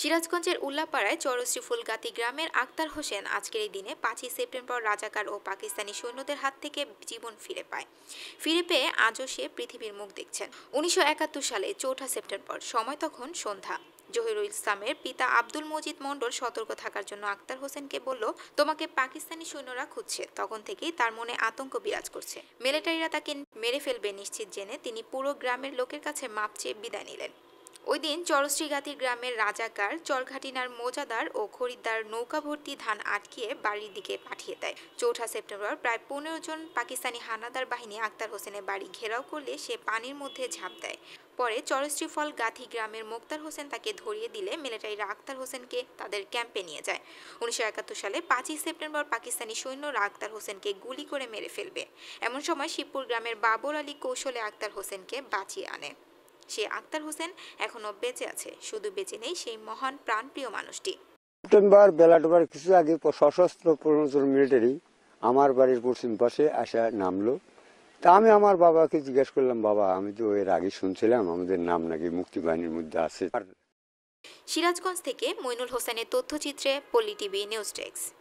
সিরাজগঞ্জের উল্লাপাড়ায় চরশ্রী ফুলগাতি গ্রামের আক্তার হোসেন আজকের এই দিনে পাঁচই সেপ্টেম্বর রাজাকার ও পাকিস্তানি সৈন্যদের হাত থেকে জীবন ফিরে পায় ফিরে পেয়ে আজও সে পৃথিবীর মুখ দেখছেন উনিশশো সালে চৌঠা সেপ্টেম্বর সময় তখন সন্ধ্যা জহিরুল ইসলামের পিতা আব্দুল মজিদ মণ্ডল সতর্ক থাকার জন্য আক্তার হোসেনকে বলল তোমাকে পাকিস্তানি সৈন্যরা খুঁজছে তখন থেকেই তার মনে আতঙ্ক বিরাজ করছে মিলিটারিরা তাকে মেরে ফেলবে নিশ্চিত জেনে তিনি পুরো গ্রামের লোকের কাছে মাপ চেয়ে বিদায় নিলেন ওই দিন চরশ্রীগাতির গ্রামের রাজাকার চরঘাটিনার মজাদার ও খরিদ্দার নৌকা ভর্তি ধান আটকিয়ে বাড়ির দিকে পাঠিয়ে দেয় চৌঠা সেপ্টেম্বর প্রায় পনেরো জন পাকিস্তানি হানাদার বাহিনী আক্তার হোসেনের বাড়ি ঘেরাও করলে সে পানির মধ্যে ঝাঁপ দেয় পরে চরশ্রী ফল গাথি গ্রামের মোক্তার হোসেন তাকে ধরিয়ে দিলে মিলিটারিরা আক্তার হোসেনকে তাদের ক্যাম্পে নিয়ে যায় উনিশশো সালে পাঁচই সেপ্টেম্বর পাকিস্তানি সৈন্যরা আক্তার হোসেনকে গুলি করে মেরে ফেলবে এমন সময় শিবপুর গ্রামের বাবর আলী কৌশলে আক্তার হোসেনকে বাঁচিয়ে আনে সে আক্তার হোসেন এখনো বেঁচে আছে শুধু বেঁচে নেই সেই মহান প্রাণপ্রিয় মানুষটি সেপ্টেম্বর বেলা ডোবার কিছু আগে সশস্ত্র প্রণোচন মিলিটারি আমার বাড়ির পশ্চিম পাশে আসা নামলো তা আমি আমার বাবাকে জিজ্ঞেস করলাম বাবা আমি তো এর আগে শুনছিলাম আমাদের নাম নাকি মুক্তি বাহিনীর মধ্যে আছে সিরাজগঞ্জ থেকে মইনুল হোসেনের তথ্যচিত্রে পল্লী টিভি নিউজ ডেস্ক